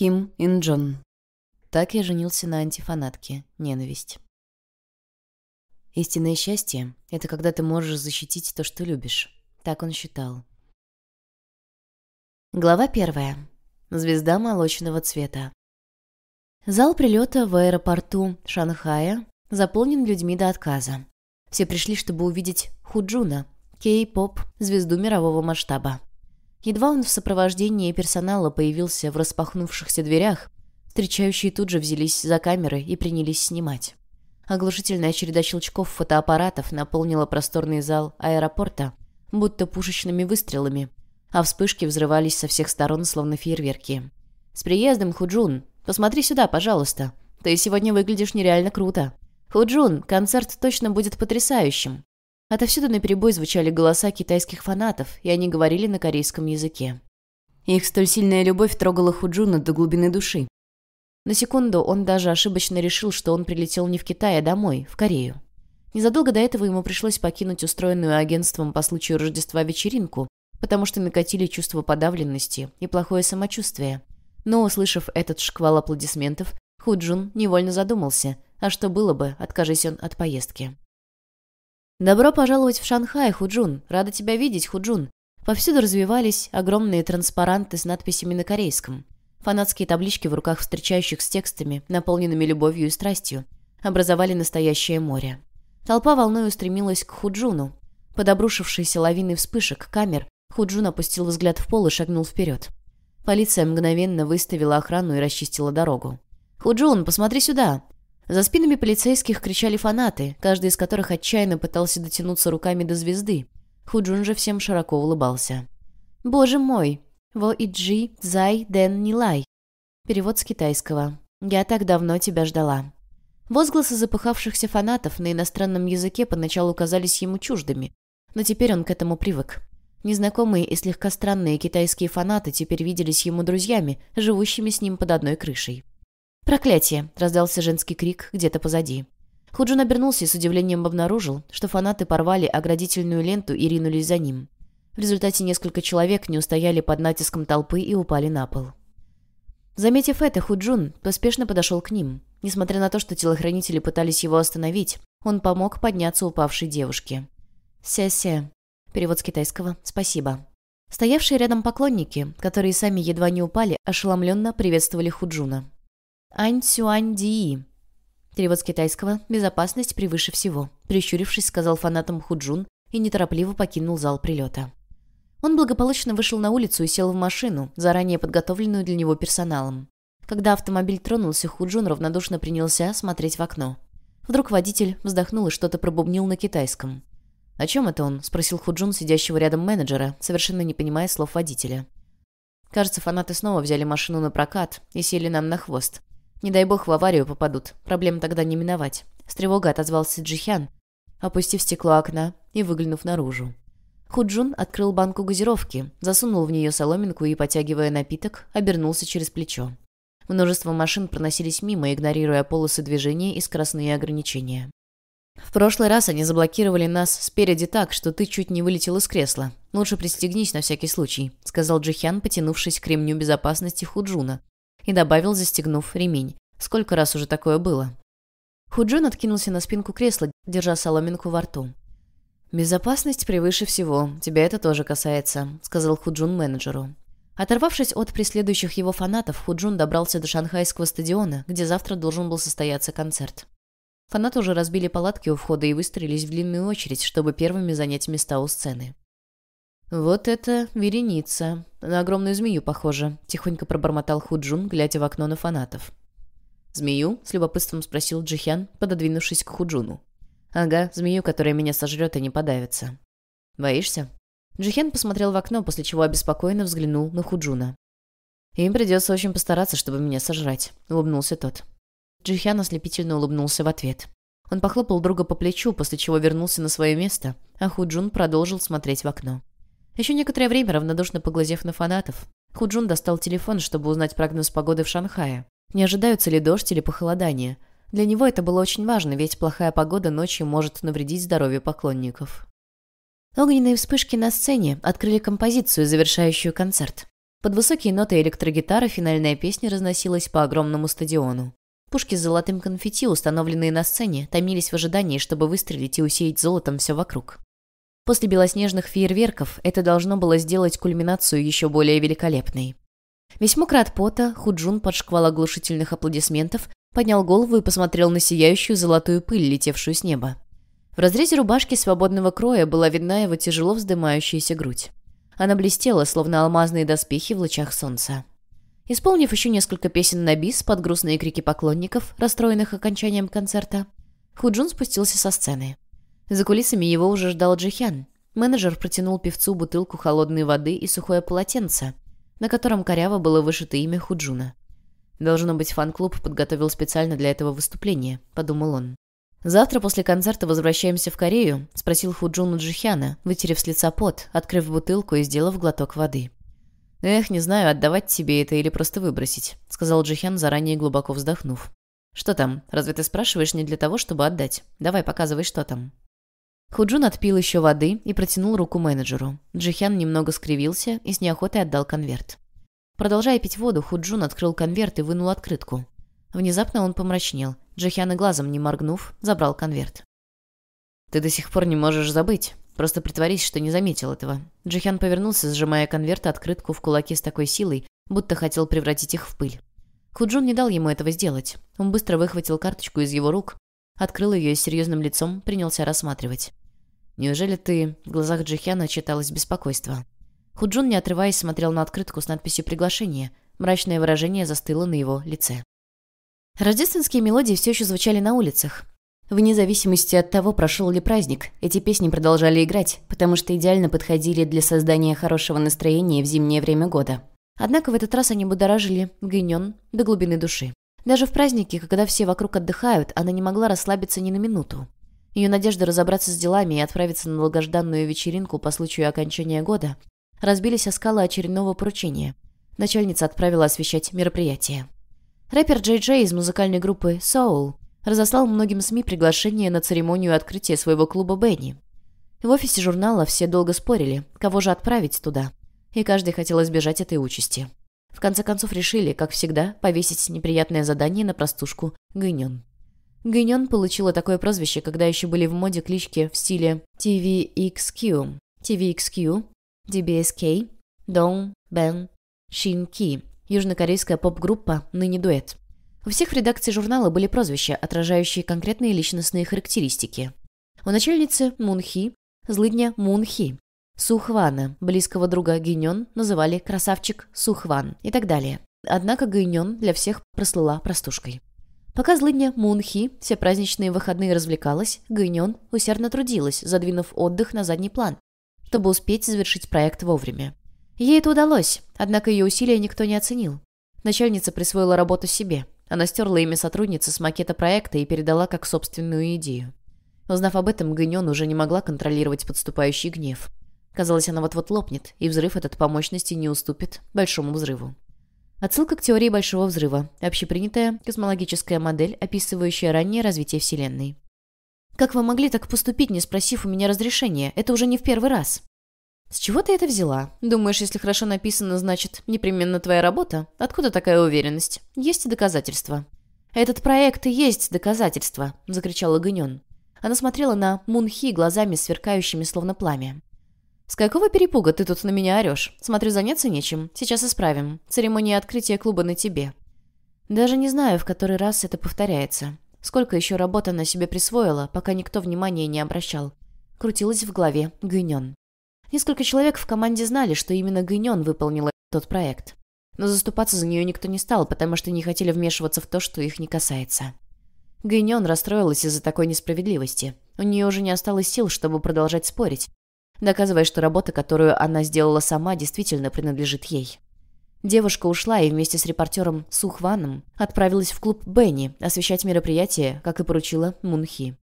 Ким Ин Джон. Так я женился на антифанатке. Ненависть. Истинное счастье — это когда ты можешь защитить то, что любишь. Так он считал. Глава первая. Звезда молочного цвета. Зал прилета в аэропорту Шанхая заполнен людьми до отказа. Все пришли, чтобы увидеть Худжуна, кей-поп, звезду мирового масштаба. Едва он в сопровождении персонала появился в распахнувшихся дверях, встречающие тут же взялись за камеры и принялись снимать. Оглушительная череда щелчков фотоаппаратов наполнила просторный зал аэропорта, будто пушечными выстрелами, а вспышки взрывались со всех сторон, словно фейерверки. «С приездом, Худжун! Посмотри сюда, пожалуйста! Ты сегодня выглядишь нереально круто! Худжун, концерт точно будет потрясающим!» Отовсюду наперебой звучали голоса китайских фанатов, и они говорили на корейском языке. Их столь сильная любовь трогала Худжуна до глубины души. На секунду он даже ошибочно решил, что он прилетел не в Китай, а домой, в Корею. Незадолго до этого ему пришлось покинуть устроенную агентством по случаю Рождества вечеринку, потому что накатили чувство подавленности и плохое самочувствие. Но, услышав этот шквал аплодисментов, Худжун невольно задумался, а что было бы, откажись он от поездки. «Добро пожаловать в Шанхай, Худжун! Рада тебя видеть, Худжун!» Повсюду развивались огромные транспаранты с надписями на корейском. Фанатские таблички в руках встречающих с текстами, наполненными любовью и страстью, образовали настоящее море. Толпа волной устремилась к Худжуну. Под обрушившейся лавиной вспышек камер Худжун опустил взгляд в пол и шагнул вперед. Полиция мгновенно выставила охрану и расчистила дорогу. «Худжун, посмотри сюда!» За спинами полицейских кричали фанаты, каждый из которых отчаянно пытался дотянуться руками до звезды. Худжун же всем широко улыбался. «Боже мой! Во иджи зай ден нилай!» Перевод с китайского. «Я так давно тебя ждала». Возгласы запыхавшихся фанатов на иностранном языке поначалу казались ему чуждыми, но теперь он к этому привык. Незнакомые и слегка странные китайские фанаты теперь виделись ему друзьями, живущими с ним под одной крышей. «Проклятие!» — раздался женский крик где-то позади. Худжун обернулся и с удивлением обнаружил, что фанаты порвали оградительную ленту и ринулись за ним. В результате несколько человек не устояли под натиском толпы и упали на пол. Заметив это, Худжун поспешно подошел к ним. Несмотря на то, что телохранители пытались его остановить, он помог подняться упавшей девушке. «Се-се». Перевод с китайского «Спасибо». Стоявшие рядом поклонники, которые сами едва не упали, ошеломленно приветствовали Худжуна. Аньцюаньдии. Перевод с китайского «Безопасность превыше всего», прищурившись, сказал фанатам Худжун и неторопливо покинул зал прилета. Он благополучно вышел на улицу и сел в машину, заранее подготовленную для него персоналом. Когда автомобиль тронулся, Худжун равнодушно принялся смотреть в окно. Вдруг водитель вздохнул и что-то пробубнил на китайском. «О чем это он?» – спросил Худжун, сидящего рядом менеджера, совершенно не понимая слов водителя. Кажется, фанаты снова взяли машину на прокат и сели нам на хвост. Не дай бог в аварию попадут, проблем тогда не миновать. С тревогой отозвался Джихян, опустив стекло окна и выглянув наружу. Худжун открыл банку газировки, засунул в нее соломинку и, потягивая напиток, обернулся через плечо. Множество машин проносились мимо, игнорируя полосы движения и скоростные ограничения. «В прошлый раз они заблокировали нас спереди так, что ты чуть не вылетел из кресла. Лучше пристегнись на всякий случай», — сказал Джихян, потянувшись к ремню безопасности Худжуна, и добавил, застегнув ремень. Сколько раз уже такое было? Худжун откинулся на спинку кресла, держа соломинку во рту. «Безопасность превыше всего. Тебя это тоже касается», — сказал Худжун менеджеру. Оторвавшись от преследующих его фанатов, Худжун добрался до шанхайского стадиона, где завтра должен был состояться концерт. Фанаты уже разбили палатки у входа и выстроились в длинную очередь, чтобы первыми занять места у сцены. «Вот это вереница. На огромную змею похоже», — тихонько пробормотал Худжун, глядя в окно на фанатов. «Змею?» — с любопытством спросил Джихян, пододвинувшись к Худжуну. «Ага, змею, которая меня сожрет и не подавится». «Боишься?» Джихен посмотрел в окно, после чего обеспокоенно взглянул на Худжуна. «Им придется очень постараться, чтобы меня сожрать», — улыбнулся тот. Джихян ослепительно улыбнулся в ответ. Он похлопал друга по плечу, после чего вернулся на свое место, а Худжун продолжил смотреть в окно. Еще некоторое время, равнодушно поглазев на фанатов, Худжун достал телефон, чтобы узнать прогноз погоды в Шанхае. Не ожидаются ли дождь или похолодание? Для него это было очень важно, ведь плохая погода ночью может навредить здоровью поклонников. Огненные вспышки на сцене открыли композицию, завершающую концерт. Под высокие ноты электрогитары финальная песня разносилась по огромному стадиону. Пушки с золотым конфетти, установленные на сцене, томились в ожидании, чтобы выстрелить и усеять золотом все вокруг. После белоснежных фейерверков это должно было сделать кульминацию еще более великолепной. Весь мокрый пота, Худжун под шквал оглушительных аплодисментов поднял голову и посмотрел на сияющую золотую пыль, летевшую с неба. В разрезе рубашки свободного кроя была видна его тяжело вздымающаяся грудь. Она блестела, словно алмазные доспехи в лучах солнца. Исполнив еще несколько песен на бис под грустные крики поклонников, расстроенных окончанием концерта, Худжун спустился со сцены. За кулисами его уже ждал Джихян. Менеджер протянул певцу бутылку холодной воды и сухое полотенце, на котором коряво было вышито имя Худжуна. «Должно быть, фан-клуб подготовил специально для этого выступления», — подумал он. «Завтра после концерта возвращаемся в Корею?» — спросил Худжун у Джихяна, вытерев с лица пот, открыв бутылку и сделав глоток воды. «Эх, не знаю, отдавать тебе это или просто выбросить», — сказал Джихян, заранее глубоко вздохнув. «Что там? Разве ты спрашиваешь не для того, чтобы отдать? Давай, показывай, что там». Худжун отпил еще воды и протянул руку менеджеру. Джихян немного скривился и с неохотой отдал конверт. Продолжая пить воду, Худжун открыл конверт и вынул открытку. Внезапно он помрачнел. Джихян и глазом не моргнув, забрал конверт. «Ты до сих пор не можешь забыть. Просто притворись, что не заметил этого». Джихян повернулся, сжимая конверт и открытку в кулаки с такой силой, будто хотел превратить их в пыль. Худжун не дал ему этого сделать. Он быстро выхватил карточку из его рук, открыл ее и с серьезным лицом принялся рассматривать. «Неужели ты...» В глазах Джихяна читалось беспокойство. Худжун, не отрываясь, смотрел на открытку с надписью «Приглашение». Мрачное выражение застыло на его лице. Рождественские мелодии все еще звучали на улицах. Вне зависимости от того, прошел ли праздник, эти песни продолжали играть, потому что идеально подходили для создания хорошего настроения в зимнее время года. Однако в этот раз они будоражили Гиньон до глубины души. Даже в праздники, когда все вокруг отдыхают, она не могла расслабиться ни на минуту. Ее надежды разобраться с делами и отправиться на долгожданную вечеринку по случаю окончания года разбились о скалы очередного поручения. Начальница отправила освещать мероприятие. Рэпер Джей Джей из музыкальной группы Soul разослал многим СМИ приглашение на церемонию открытия своего клуба Бенни. В офисе журнала все долго спорили, кого же отправить туда. И каждый хотел избежать этой участи. В конце концов решили, как всегда, повесить неприятное задание на простушку Гынен. Гэньон получила такое прозвище, когда еще были в моде клички в стиле TVXQ, TVXQ, DBSK, Dong Ben, Shin Ki. южнокорейская поп-группа, ныне дуэт. У всех в редакции журнала были прозвища, отражающие конкретные личностные характеристики. У начальницы Мунхи, злыдня Мунхи, Сухвана, близкого друга Гиньон, называли красавчик Сухван и так далее. Однако Гиньон для всех прослыла простушкой. Пока злыдня Мунхи все праздничные выходные развлекалась, Гайнён усердно трудилась, задвинув отдых на задний план, чтобы успеть завершить проект вовремя. Ей это удалось, однако ее усилия никто не оценил. Начальница присвоила работу себе. Она стерла имя сотрудницы с макета проекта и передала как собственную идею. Узнав об этом, Гынён уже не могла контролировать подступающий гнев. Казалось, она вот-вот лопнет, и взрыв этот по мощности не уступит большому взрыву. Отсылка к теории Большого Взрыва, общепринятая космологическая модель, описывающая раннее развитие Вселенной. «Как вы могли так поступить, не спросив у меня разрешения? Это уже не в первый раз». «С чего ты это взяла? Думаешь, если хорошо написано, значит, непременно твоя работа? Откуда такая уверенность? Есть доказательства». «Этот проект и есть доказательства», — закричал Гынен. Она смотрела на Мунхи глазами, сверкающими словно пламя. «С какого перепуга ты тут на меня орешь? Смотрю, заняться нечем. Сейчас исправим. Церемония открытия клуба на тебе». Даже не знаю, в который раз это повторяется. Сколько еще работ она себе присвоила, пока никто внимания не обращал. Крутилась в голове Гынен. Несколько человек в команде знали, что именно Гынен выполнила тот проект. Но заступаться за нее никто не стал, потому что не хотели вмешиваться в то, что их не касается. Гынен расстроилась из-за такой несправедливости. У нее уже не осталось сил, чтобы продолжать спорить доказывая, что работа, которую она сделала сама, действительно принадлежит ей. Девушка ушла и вместе с репортером Сухваном отправилась в клуб Бенни освещать мероприятие, как и поручила Мунхи.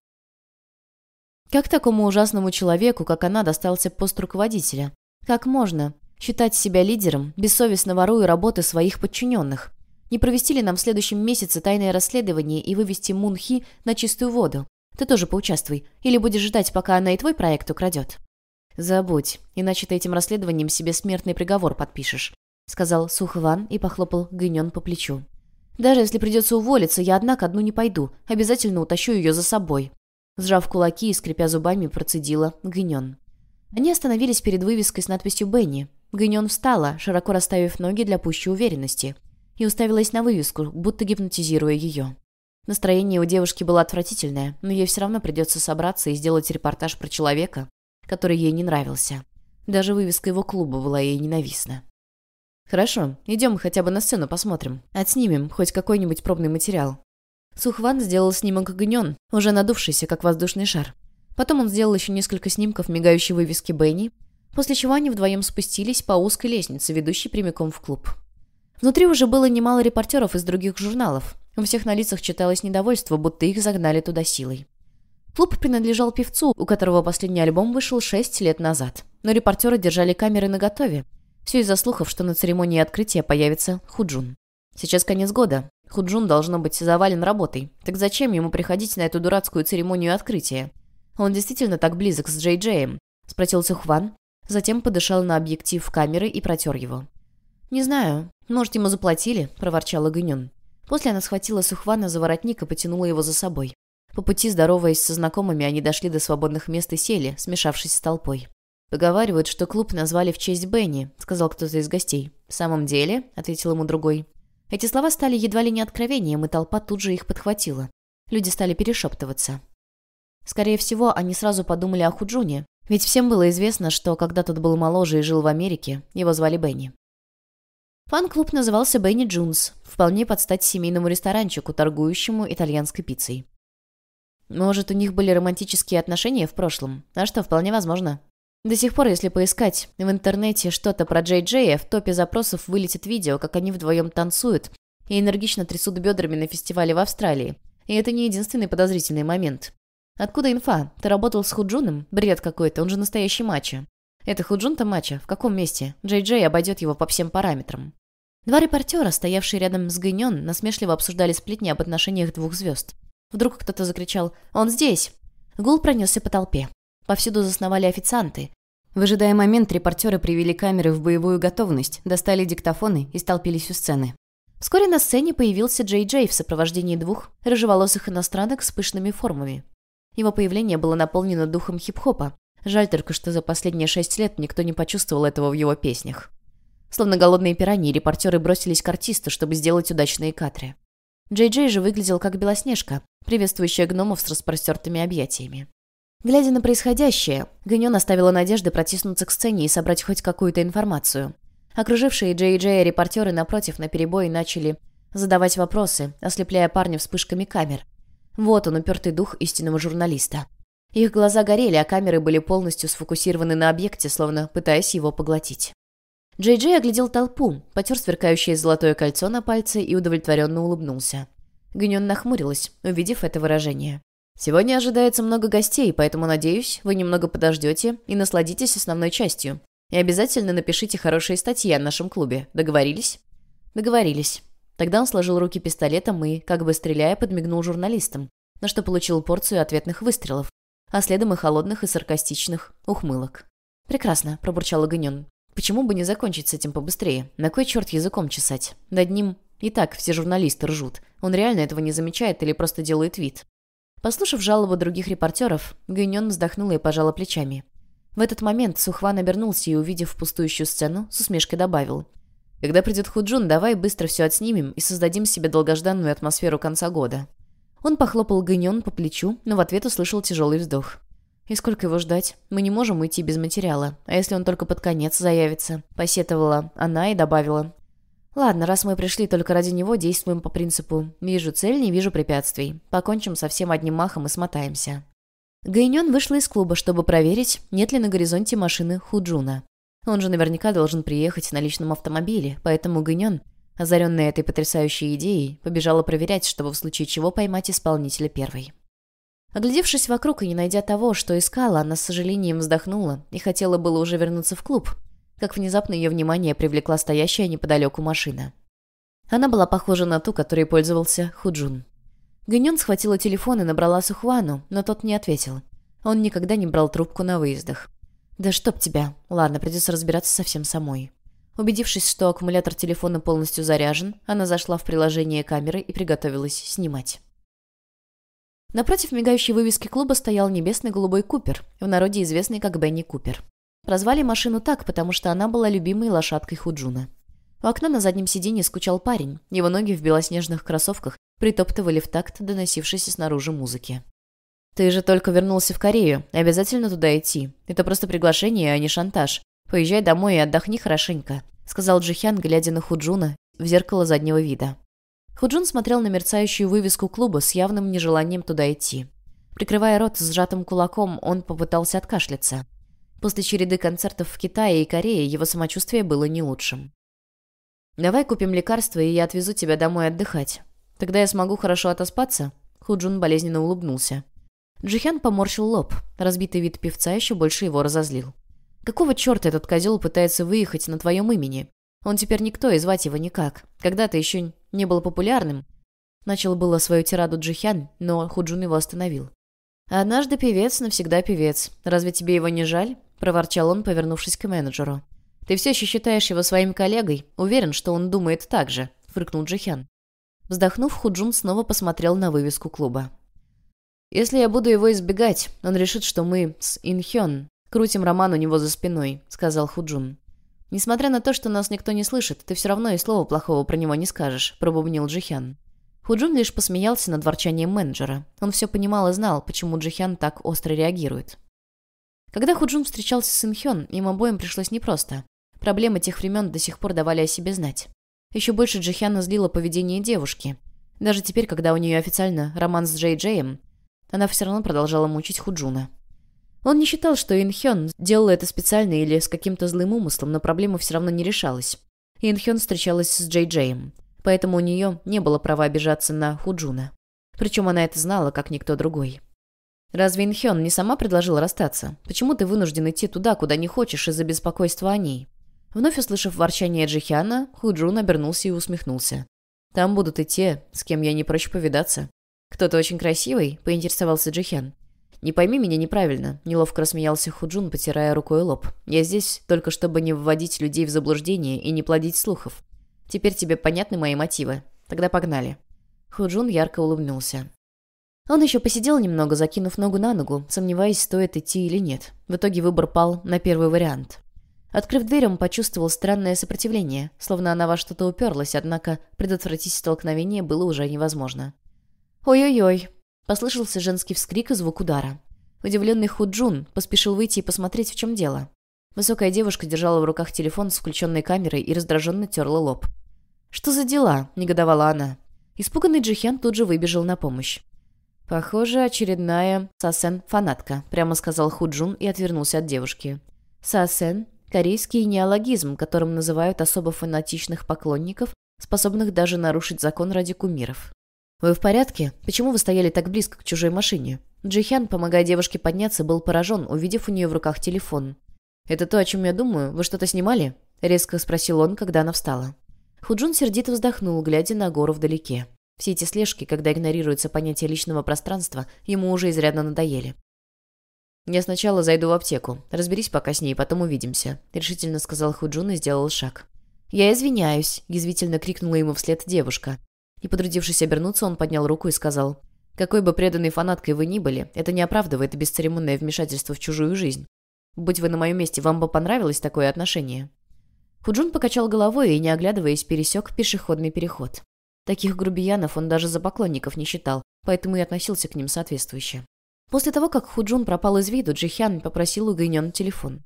Как такому ужасному человеку, как она, достался пост руководителя? Как можно считать себя лидером, бессовестно воруя работы своих подчиненных? Не провести ли нам в следующем месяце тайное расследование и вывести Мунхи на чистую воду? Ты тоже поучаствуй. Или будешь ждать, пока она и твой проект украдет? «Забудь, иначе ты этим расследованием себе смертный приговор подпишешь», — сказал Сухван и похлопал Гынен по плечу. «Даже если придется уволиться, я, однако, одну не пойду. Обязательно утащу ее за собой». Сжав кулаки и скрипя зубами, процедила Гынен. Они остановились перед вывеской с надписью «Бенни». Гынен встала, широко расставив ноги для пущей уверенности, и уставилась на вывеску, будто гипнотизируя ее. Настроение у девушки было отвратительное, но ей все равно придется собраться и сделать репортаж про человека, который ей не нравился. Даже вывеска его клуба была ей ненавистна. «Хорошо, идем хотя бы на сцену посмотрим. Отснимем хоть какой-нибудь пробный материал». Сухван сделал снимок гнен, уже надувшийся, как воздушный шар. Потом он сделал еще несколько снимков мигающей вывески Бенни, после чего они вдвоем спустились по узкой лестнице, ведущей прямиком в клуб. Внутри уже было немало репортеров из других журналов. У всех на лицах читалось недовольство, будто их загнали туда силой. Клуб принадлежал певцу, у которого последний альбом вышел 6 лет назад. Но репортеры держали камеры наготове. Все из-за слухов, что на церемонии открытия появится Худжун. Сейчас конец года. Худжун должно быть завален работой. Так зачем ему приходить на эту дурацкую церемонию открытия? Он действительно так близок с Джей Джеем? Спросил Сухван. Затем подышал на объектив камеры и протер его. «Не знаю. Может, ему заплатили?» – проворчала Гынюн. После она схватила Сухвана за воротник и потянула его за собой. По пути, здороваясь со знакомыми, они дошли до свободных мест и сели, смешавшись с толпой. «Поговаривают, что клуб назвали в честь Бенни», — сказал кто-то из гостей. «В самом деле», — ответил ему другой. Эти слова стали едва ли не откровением, и толпа тут же их подхватила. Люди стали перешептываться. Скорее всего, они сразу подумали о Худжуне, ведь всем было известно, что когда тот был моложе и жил в Америке, его звали Бенни. Фан-клуб назывался Бенни Джунс, вполне под стать семейному ресторанчику, торгующему итальянской пиццей. Может, у них были романтические отношения в прошлом? А что, вполне возможно. До сих пор, если поискать в интернете что-то про Джей Джея, в топе запросов вылетит видео, как они вдвоем танцуют и энергично трясут бедрами на фестивале в Австралии. И это не единственный подозрительный момент. Откуда инфа? Ты работал с Худжуном? Бред какой-то, он же настоящий мачо. Это Худжун-то мачо? В каком месте? Джей Джей обойдет его по всем параметрам. Два репортера, стоявшие рядом с Гынён, насмешливо обсуждали сплетни об отношениях двух звезд. Вдруг кто-то закричал «Он здесь!». Гул пронесся по толпе. Повсюду засновали официанты. Выжидая момент, репортеры привели камеры в боевую готовность, достали диктофоны и столпились у сцены. Вскоре на сцене появился Джей Джей в сопровождении двух рыжеволосых иностранок с пышными формами. Его появление было наполнено духом хип-хопа. Жаль только, что за последние шесть лет никто не почувствовал этого в его песнях. Словно голодные пираньи, репортеры бросились к артисту, чтобы сделать удачные кадры. Джей Джей же выглядел как Белоснежка, приветствующая гномов с распростертыми объятиями. Глядя на происходящее, Гынён оставила надежды протиснуться к сцене и собрать хоть какую-то информацию. Окружившие Джей Джея репортеры напротив на перебой начали задавать вопросы, ослепляя парня вспышками камер. Вот он, упертый дух истинного журналиста. Их глаза горели, а камеры были полностью сфокусированы на объекте, словно пытаясь его поглотить. Джей-Джей оглядел толпу, потер сверкающее золотое кольцо на пальце и удовлетворенно улыбнулся. Гюнен нахмурилась, увидев это выражение. «Сегодня ожидается много гостей, поэтому, надеюсь, вы немного подождете и насладитесь основной частью. И обязательно напишите хорошие статьи о нашем клубе. Договорились?» «Договорились». Тогда он сложил руки пистолетом и, как бы стреляя, подмигнул журналистам, на что получил порцию ответных выстрелов, а следом и холодных и саркастичных ухмылок. «Прекрасно», — пробурчал Огонен. Почему бы не закончить с этим побыстрее? На кой черт языком чесать? Над ним и так все журналисты ржут. Он реально этого не замечает или просто делает вид. Послушав жалобы других репортеров, Гюньон вздохнула и пожала плечами. В этот момент Сухван обернулся и, увидев пустующую сцену, с усмешкой добавил. «Когда придет Худжун, давай быстро все отснимем и создадим себе долгожданную атмосферу конца года». Он похлопал Гюньон по плечу, но в ответ услышал тяжелый вздох. «И сколько его ждать? Мы не можем уйти без материала. А если он только под конец заявится?» – посетовала она и добавила. «Ладно, раз мы пришли только ради него, действуем по принципу «вижу цель, не вижу препятствий». Покончим со всем одним махом и смотаемся». Гайнён вышла из клуба, чтобы проверить, нет ли на горизонте машины Худжуна. Он же наверняка должен приехать на личном автомобиле, поэтому Гайнён, озаренная этой потрясающей идеей, побежала проверять, чтобы в случае чего поймать исполнителя первой. Оглядевшись вокруг и не найдя того, что искала, она с сожалением вздохнула и хотела было уже вернуться в клуб, как внезапно ее внимание привлекла стоящая неподалеку машина. Она была похожа на ту, которой пользовался Худжун. Гюнён схватила телефон и набрала Сухвану, но тот не ответил. Он никогда не брал трубку на выездах. «Да чтоб тебя. Ладно, придется разбираться совсем самой». Убедившись, что аккумулятор телефона полностью заряжен, она зашла в приложение камеры и приготовилась снимать. Напротив мигающей вывески клуба стоял небесный голубой Купер, в народе известный как Бенни Купер. Прозвали машину так, потому что она была любимой лошадкой Худжуна. У окна на заднем сиденье скучал парень, его ноги в белоснежных кроссовках притоптывали в такт доносившейся снаружи музыки. «Ты же только вернулся в Корею, обязательно туда идти. Это просто приглашение, а не шантаж. Поезжай домой и отдохни хорошенько», — сказал Джихян, глядя на Худжуна в зеркало заднего вида. Худжун смотрел на мерцающую вывеску клуба с явным нежеланием туда идти. Прикрывая рот сжатым кулаком, он попытался откашляться. После череды концертов в Китае и Корее его самочувствие было не лучшим. «Давай купим лекарства, и я отвезу тебя домой отдыхать. Тогда я смогу хорошо отоспаться?» Худжун болезненно улыбнулся. Джихян поморщил лоб. Разбитый вид певца еще больше его разозлил. «Какого черта этот козел пытается выехать на твоем имени? Он теперь никто, и звать его никак. Когда-то еще не было популярным. Начал было свою тираду Джихян, но Худжун его остановил. «Однажды певец, навсегда певец. Разве тебе его не жаль?» – проворчал он, повернувшись к менеджеру. «Ты все еще считаешь его своим коллегой? Уверен, что он думает так же», – фыркнул Джихян. Вздохнув, Худжун снова посмотрел на вывеску клуба. «Если я буду его избегать, он решит, что мы с Инхён крутим роман у него за спиной», — сказал Худжун. «Несмотря на то, что нас никто не слышит, ты все равно и слова плохого про него не скажешь», – пробубнил Джихян. Худжун лишь посмеялся над ворчанием менеджера. Он все понимал и знал, почему Джихян так остро реагирует. Когда Худжун встречался с Инхён, им обоим пришлось непросто. Проблемы тех времен до сих пор давали о себе знать. Еще больше Джихяна злило поведение девушки. Даже теперь, когда у нее официально роман с Джей Джеем, она все равно продолжала мучить Худжуна. Он не считал, что Инхён делала это специально или с каким-то злым умыслом, но проблема все равно не решалась. Инхён встречалась с Джей Джейм, поэтому у нее не было права обижаться на Худжуна. Причем она это знала, как никто другой. «Разве Инхён не сама предложила расстаться? Почему ты вынужден идти туда, куда не хочешь, из-за беспокойства о ней?» Вновь услышав ворчание Джихиана, Худжун обернулся и усмехнулся. «Там будут и те, с кем я не прочь повидаться». «Кто-то очень красивый?» – поинтересовался Джихен. «Не пойми меня неправильно», — неловко рассмеялся Худжун, потирая рукой лоб. «Я здесь только чтобы не вводить людей в заблуждение и не плодить слухов. Теперь тебе понятны мои мотивы. Тогда погнали». Худжун ярко улыбнулся. Он еще посидел немного, закинув ногу на ногу, сомневаясь, стоит идти или нет. В итоге выбор пал на первый вариант. Открыв дверь, он почувствовал странное сопротивление, словно она во что-то уперлась, однако предотвратить столкновение было уже невозможно. «Ой-ой-ой», Послышался женский вскрик и звук удара. Удивленный Худжун поспешил выйти и посмотреть, в чем дело. Высокая девушка держала в руках телефон с включенной камерой и раздраженно терла лоб. «Что за дела?» – негодовала она. Испуганный Джихен тут же выбежал на помощь. «Похоже, очередная Сасен-фанатка», – прямо сказал Худжун и отвернулся от девушки. Сасен – корейский неологизм, которым называют особо фанатичных поклонников, способных даже нарушить закон ради кумиров. «Вы в порядке? Почему вы стояли так близко к чужой машине?» Джихян, помогая девушке подняться, был поражен, увидев у нее в руках телефон. «Это то, о чем я думаю. Вы что-то снимали?» — резко спросил он, когда она встала. Худжун сердито вздохнул, глядя на гору вдалеке. Все эти слежки, когда игнорируется понятие личного пространства, ему уже изрядно надоели. «Я сначала зайду в аптеку. Разберись пока с ней, потом увидимся», — решительно сказал Худжун и сделал шаг. «Я извиняюсь», — язвительно крикнула ему вслед девушка. Не подрудившись обернуться, он поднял руку и сказал. «Какой бы преданной фанаткой вы ни были, это не оправдывает бесцеремонное вмешательство в чужую жизнь. Будь вы на моем месте, вам бы понравилось такое отношение?» Худжун покачал головой и, не оглядываясь, пересек пешеходный переход. Таких грубиянов он даже за поклонников не считал, поэтому и относился к ним соответствующе. После того, как Худжун пропал из виду, Джихян попросил у Гайнёна телефон.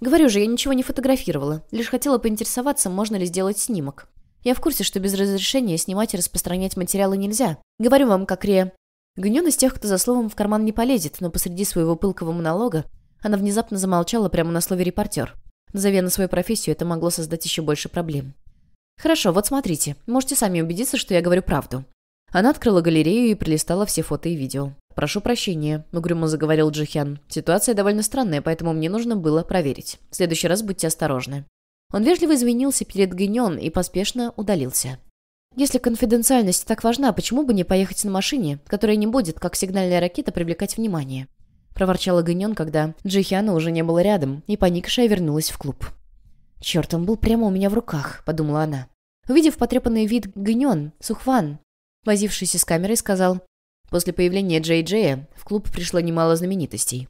«Говорю же, я ничего не фотографировала, лишь хотела поинтересоваться, можно ли сделать снимок. Я в курсе, что без разрешения снимать и распространять материалы нельзя. Говорю вам, как Ре. Гнен из тех, кто за словом в карман не полезет, но посреди своего пылкого монолога она внезапно замолчала прямо на слове «репортер». Назовя на свою профессию, это могло создать еще больше проблем. «Хорошо, вот смотрите. Можете сами убедиться, что я говорю правду». Она открыла галерею и прилистала все фото и видео. «Прошу прощения», — угрюмо заговорил Джихян. «Ситуация довольно странная, поэтому мне нужно было проверить. В следующий раз будьте осторожны». Он вежливо извинился перед Гиньон и поспешно удалился. Если конфиденциальность так важна, почему бы не поехать на машине, которая не будет, как сигнальная ракета, привлекать внимание? Проворчала Гнен, когда Джихиана уже не было рядом, и поникшая вернулась в клуб. «Черт, он был прямо у меня в руках», — подумала она. Увидев потрепанный вид Гнен, Сухван, возившийся с камерой, сказал, «После появления Джей Джея в клуб пришло немало знаменитостей.